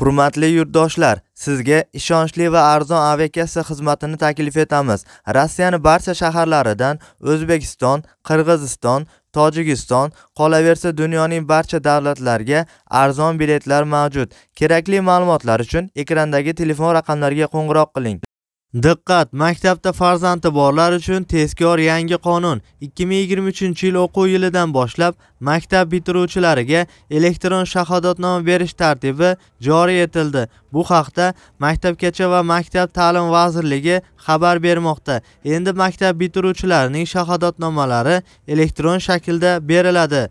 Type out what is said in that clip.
Hurmatli yurtdoshlar, sizga ishonchli va arzon aviakassa xizmatini taklif etamiz. rossiyani barcha shaharlaridan O'zbekiston, Qirg'iziston, Tojikiston, qolaversa dunyoning barcha davlatlarga arzon biletlar mavjud. Kerakli ma'lumotlar uchun ekrandagi telefon raqamlariga qo'ng'iroq qiling. Diqqat! Maktabda farzandi borlar uchun tezkor yangi qonun 2023-yil o'quv yilidan boshlab maktab bitiruvchilariga elektron shahodatnoma berish tartibi joriy etildi. Bu haqda Maktabgacha va Maktab ta'lim vazirligi xabar bermoqda. Endi maktab bitiruvchilarining shahodatnomalari elektron shaklda beriladi.